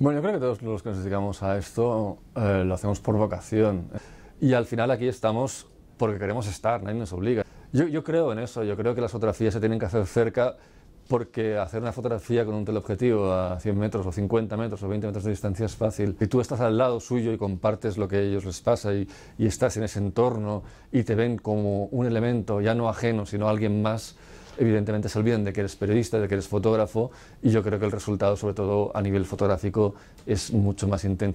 Bueno, yo creo que todos los que nos dedicamos a esto eh, lo hacemos por vocación. Y al final aquí estamos porque queremos estar, nadie nos obliga. Yo, creo en eso, yo creo que las fotografías se tienen que hacer cerca porque hacer una fotografía con un teleobjetivo a 100 metros o 50 metros o 20 metros de distancia es fácil. Y tú estás al lado suyo y compartes lo que a ellos les pasa y estás en ese entorno y te ven como un elemento ya no ajeno, sino alguien más evidentemente se olvidan de que eres periodista, de que eres fotógrafo, y yo creo que el resultado, sobre todo a nivel fotográfico, es mucho más intenso.